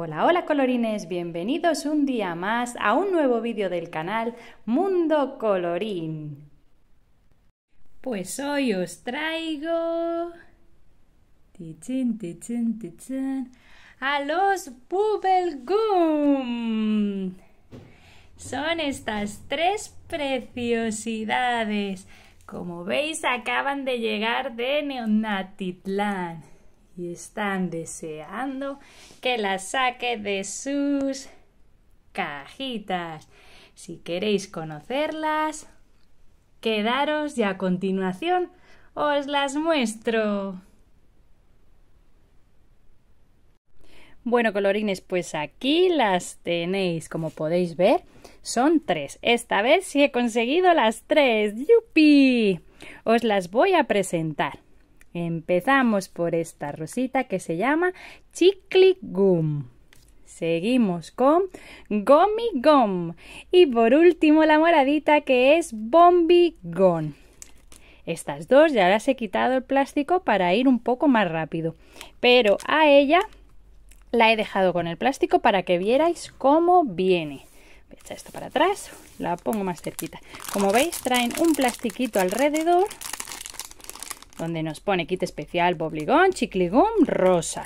Hola, hola colorines, bienvenidos un día más a un nuevo vídeo del canal Mundo Colorín. Pues hoy os traigo a los Bubblegum. Son estas tres preciosidades. Como veis, acaban de llegar de Neonatitlán y están deseando que las saque de sus cajitas. Si queréis conocerlas, quedaros y a continuación os las muestro. Bueno, colorines, pues aquí las tenéis, como podéis ver, son tres. Esta vez sí he conseguido las tres. ¡Yupi! Os las voy a presentar. Empezamos por esta rosita que se llama Chicli Gum. Seguimos con Gummy Y por último la moradita que es Bombi Estas dos ya las he quitado el plástico para ir un poco más rápido. Pero a ella la he dejado con el plástico para que vierais cómo viene. Voy a echar esto para atrás, la pongo más cerquita. Como veis traen un plastiquito alrededor donde nos pone kit especial Bobligón Chicligón Rosa.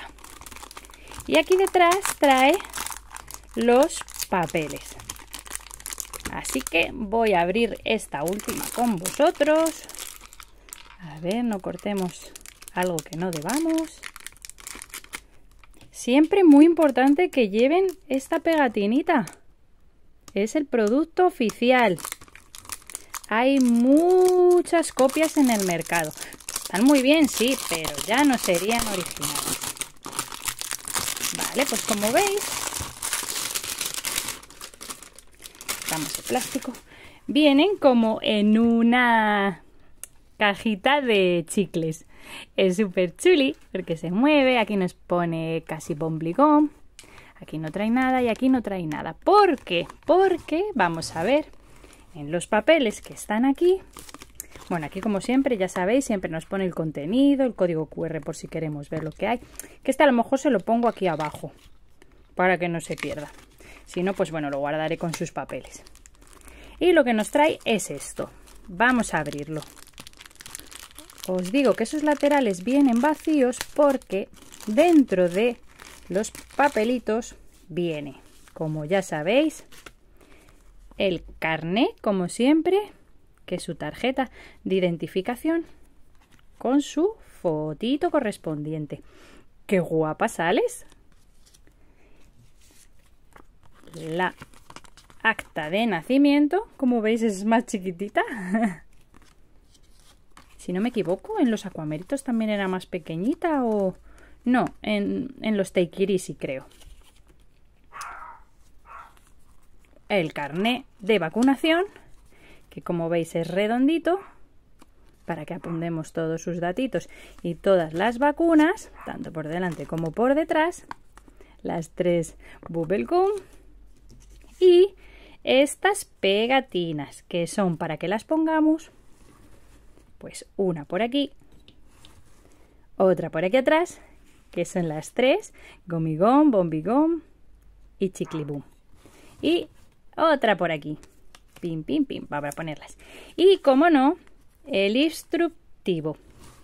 Y aquí detrás trae los papeles. Así que voy a abrir esta última con vosotros. A ver, no cortemos algo que no debamos. Siempre muy importante que lleven esta pegatinita. Es el producto oficial. Hay muchas copias en el mercado. Están muy bien, sí, pero ya no serían originales. Vale, pues como veis, Vamos de plástico, vienen como en una cajita de chicles. Es súper chuli porque se mueve, aquí nos pone casi bombligón, aquí no trae nada y aquí no trae nada. ¿Por qué? Porque, vamos a ver, en los papeles que están aquí bueno, aquí como siempre, ya sabéis, siempre nos pone el contenido, el código QR por si queremos ver lo que hay. Que este a lo mejor se lo pongo aquí abajo para que no se pierda. Si no, pues bueno, lo guardaré con sus papeles. Y lo que nos trae es esto. Vamos a abrirlo. Os digo que esos laterales vienen vacíos porque dentro de los papelitos viene, como ya sabéis, el carné, como siempre, su tarjeta de identificación con su fotito correspondiente. ¡Qué guapa sales! La acta de nacimiento, como veis es más chiquitita. si no me equivoco, en los acuameritos también era más pequeñita o... No, en, los Teikirisi sí creo. El carné de vacunación que como veis es redondito para que apuntemos todos sus datitos y todas las vacunas, tanto por delante como por detrás, las tres bubblegum y estas pegatinas que son para que las pongamos pues una por aquí, otra por aquí atrás, que son las tres, gomigom, bombigom y chiclibum. Y otra por aquí, Pim, pim, pim, a ponerlas. Y como no, el instructivo.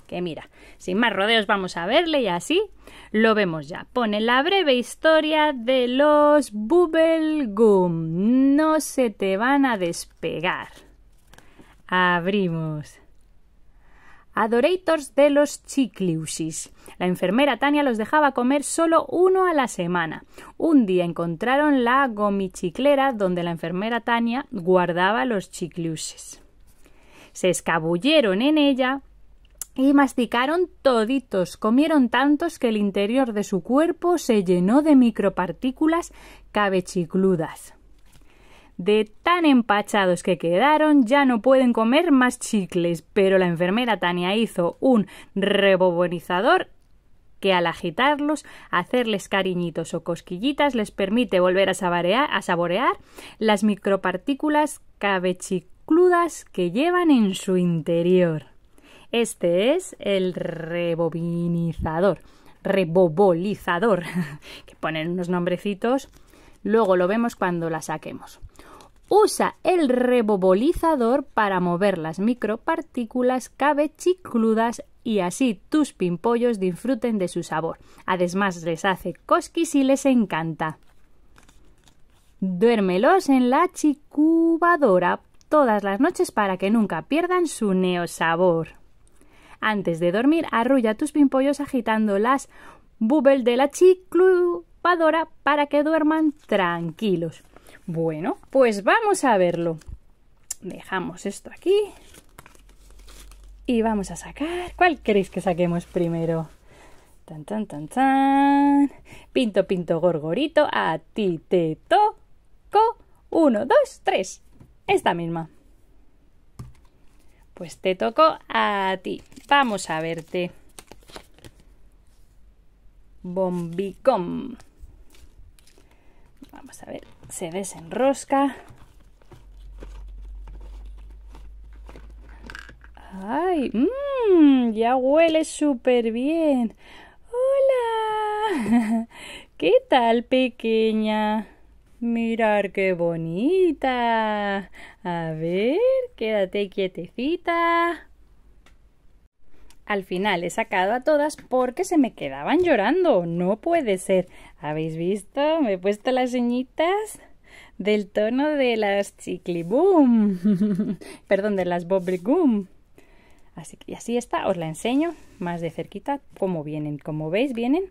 Que mira, sin más rodeos vamos a verle y así lo vemos ya. Pone la breve historia de los bubblegum. No se te van a despegar. Abrimos. Adorators de los Chicliusis. La enfermera Tania los dejaba comer solo uno a la semana. Un día encontraron la gomichiclera donde la enfermera Tania guardaba los chicliusis. Se escabulleron en ella y masticaron toditos, comieron tantos que el interior de su cuerpo se llenó de micropartículas cabechicludas. De tan empachados que quedaron, ya no pueden comer más chicles, pero la enfermera Tania hizo un rebobonizador que al agitarlos, hacerles cariñitos o cosquillitas les permite volver a saborear, a saborear las micropartículas cabechicludas que llevan en su interior. Este es el rebobinizador, rebobolizador, que ponen unos nombrecitos Luego lo vemos cuando la saquemos. Usa el rebobolizador para mover las micropartículas cabechicludas y así tus pimpollos disfruten de su sabor. Además les hace cosquis y les encanta. Duérmelos en la chicubadora todas las noches para que nunca pierdan su neosabor. Antes de dormir, arrulla tus pimpollos agitando las bubbles de la chiclu para que duerman tranquilos. Bueno, pues vamos a verlo. Dejamos esto aquí. Y vamos a sacar. ¿Cuál queréis que saquemos primero? Tan, tan, tan, tan. Pinto, pinto, gorgorito. A ti te toco. Uno, dos, tres. Esta misma. Pues te toco a ti. Vamos a verte. Bombicom. Vamos a ver, se desenrosca. ¡Ay! Mmm, ya huele súper bien. ¡Hola! ¿Qué tal, pequeña? Mirar qué bonita. A ver, quédate quietecita. Al final he sacado a todas porque se me quedaban llorando. No puede ser. ¿Habéis visto? Me he puesto las ceñitas del tono de las chicle-boom, Perdón, de las bubble-boom. Así que así está, os la enseño más de cerquita cómo vienen. Como veis, vienen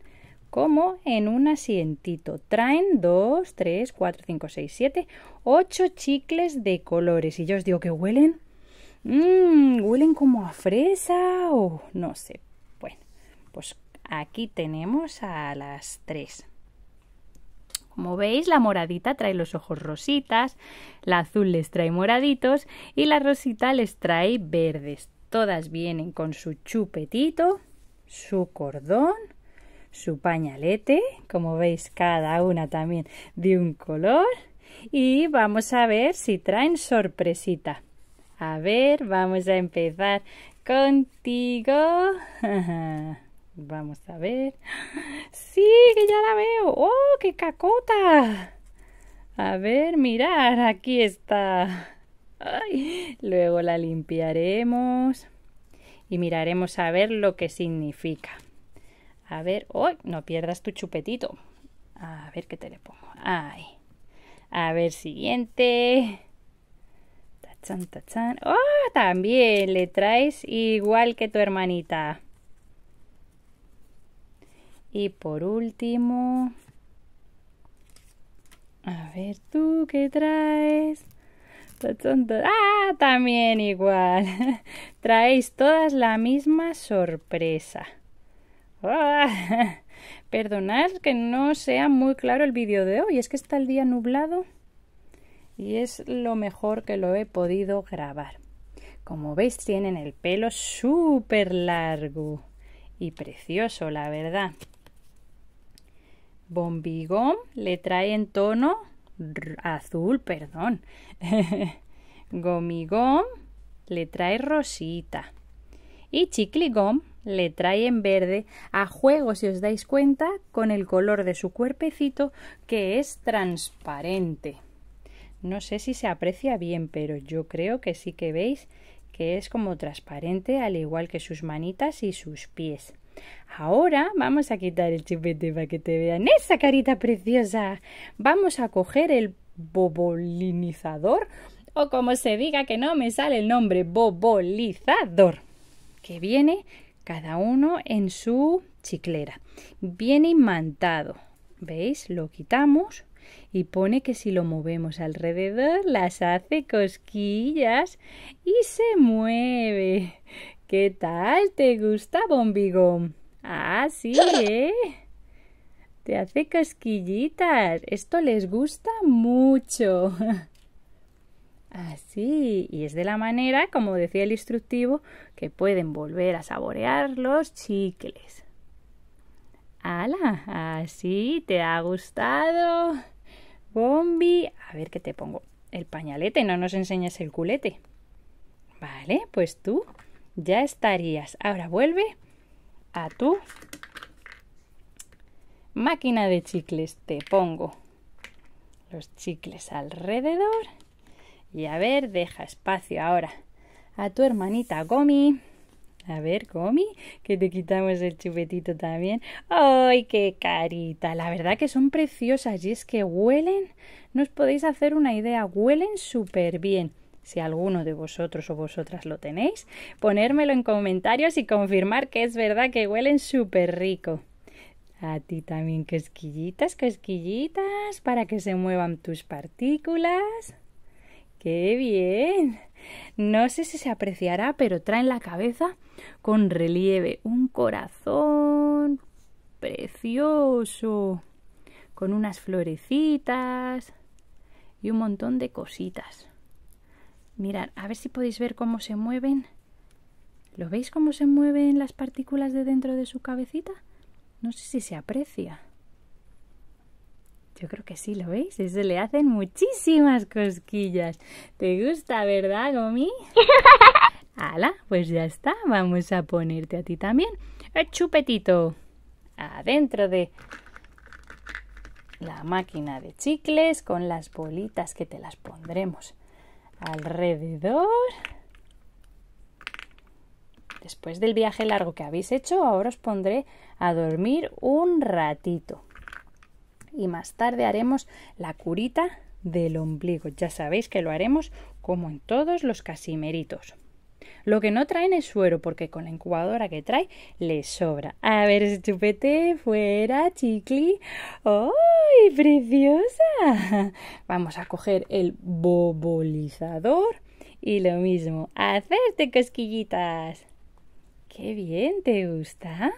como en un asientito. Traen 2, 3, 4, 5, 6, 7, 8 chicles de colores. Y yo os digo que huelen Mmm, huelen como a fresa o no sé. Bueno, pues aquí tenemos a las tres. Como veis, la moradita trae los ojos rositas, la azul les trae moraditos y la rosita les trae verdes. Todas vienen con su chupetito, su cordón, su pañalete, como veis cada una también de un color. Y vamos a ver si traen sorpresita. A ver, vamos a empezar contigo. Vamos a ver. Sí, que ya la veo. ¡Oh, qué cacota! A ver, mirar, aquí está. Ay. Luego la limpiaremos y miraremos a ver lo que significa. A ver, hoy no pierdas tu chupetito. A ver qué te le pongo. Ay. A ver, siguiente. ¡Oh! También le traes igual que tu hermanita. Y por último. A ver, tú qué traes. Ah, también igual. Traéis todas la misma sorpresa. Ah, perdonad que no sea muy claro el vídeo de hoy. Es que está el día nublado y es lo mejor que lo he podido grabar. Como veis tienen el pelo súper largo y precioso, la verdad. Bombigón le trae en tono azul, perdón. Gomigón le trae rosita. Y Chicligón le trae en verde a juego, si os dais cuenta, con el color de su cuerpecito que es transparente. No sé si se aprecia bien, pero yo creo que sí que veis que es como transparente, al igual que sus manitas y sus pies. Ahora vamos a quitar el chipete para que te vean esa carita preciosa. Vamos a coger el bobolinizador o como se diga que no me sale el nombre, bobolizador, que viene cada uno en su chiclera. Viene imantado. ¿Veis? Lo quitamos y pone que si lo movemos alrededor las hace cosquillas y se mueve. ¿Qué tal te gusta, bombigón? Ah, sí, ¿eh? Te hace cosquillitas. Esto les gusta mucho. Así, y es de la manera, como decía el instructivo, que pueden volver a saborear los chicles. ¡Hala! Así, ¿te ha gustado? Gomi, A ver qué te pongo. El pañalete, no nos enseñes el culete. Vale, pues tú ya estarías. Ahora vuelve a tu máquina de chicles. Te pongo los chicles alrededor. Y a ver, deja espacio ahora a tu hermanita Gomi. A ver, Comi, que te quitamos el chupetito también. ¡Ay, qué carita! La verdad que son preciosas y es que huelen, no os podéis hacer una idea, huelen súper bien. Si alguno de vosotros o vosotras lo tenéis, ponérmelo en comentarios y confirmar que es verdad que huelen súper rico. A ti también cosquillitas, cosquillitas, para que se muevan tus partículas. ¡Qué bien! No sé si se apreciará, pero trae en la cabeza con relieve un corazón precioso, con unas florecitas y un montón de cositas. Mirad, a ver si podéis ver cómo se mueven. ¿Lo veis cómo se mueven las partículas de dentro de su cabecita? No sé si se aprecia. Yo creo que sí, ¿lo veis? Eso le hacen muchísimas cosquillas. ¿Te gusta, verdad, Gomi? ¡Hala! Pues ya está. Vamos a ponerte a ti también el eh, chupetito adentro de la máquina de chicles con las bolitas que te las pondremos alrededor. Después del viaje largo que habéis hecho, ahora os pondré a dormir un ratito y más tarde haremos la curita del ombligo. Ya sabéis que lo haremos como en todos los casimeritos. Lo que no traen es suero, porque con la incubadora que trae le sobra. A ver, chupete, fuera, chicli. ¡Ay, preciosa! Vamos a coger el bobolizador y lo mismo, hacerte cosquillitas. ¡Qué bien! ¿Te gusta?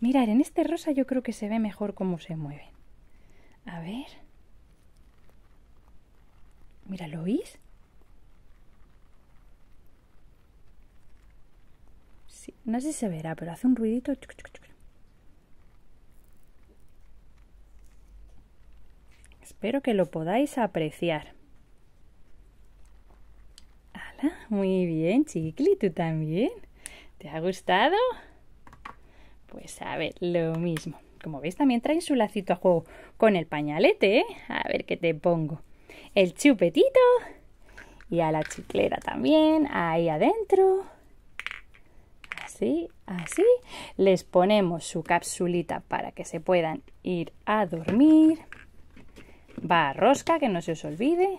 Mirar, en este rosa yo creo que se ve mejor cómo se mueve A ver. Mira, ¿lo oís? Sí, no sé si se verá, pero hace un ruidito. Espero que lo podáis apreciar. ¡Hala! Muy bien, Chiqui, tú también. ¿Te ha gustado? Pues a ver, lo mismo. Como veis, también trae su lacito a juego con el pañalete, ¿eh? A ver qué te pongo. El chupetito. Y a la chiclera también, ahí adentro. Así, así. Les ponemos su capsulita para que se puedan ir a dormir. Va a rosca, que no se os olvide.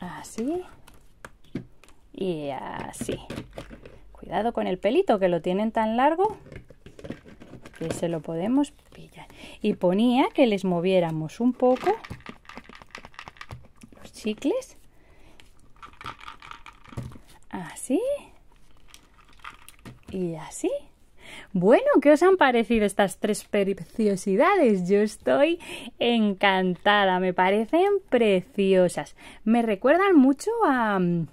Así y así. Cuidado con el pelito que lo tienen tan largo que se lo podemos pillar. Y ponía que les moviéramos un poco los chicles. Así. Y así. Bueno, ¿qué os han parecido estas tres preciosidades? Yo estoy encantada, me parecen preciosas. Me recuerdan mucho a... Mm,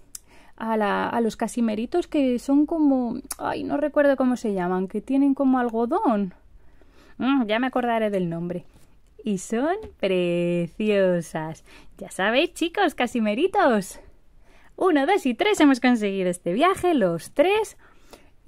a, los casimeritos que son como... Ay, no recuerdo cómo se llaman, que tienen como algodón. Mm, ya me acordaré del nombre. Y son preciosas. Ya sabéis, chicos, casimeritos. Uno, dos y tres hemos conseguido este viaje, los tres.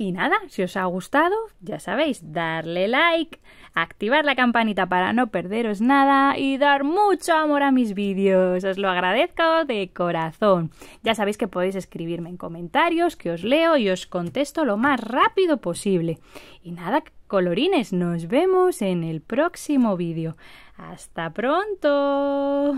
Y nada, si os ha gustado, ya sabéis, darle like, activar la campanita para no perderos nada y dar mucho amor a mis vídeos. Os lo agradezco de corazón. Ya sabéis que podéis escribirme en comentarios, que os leo y os contesto lo más rápido posible. Y nada, colorines, nos vemos en el próximo vídeo. Hasta pronto.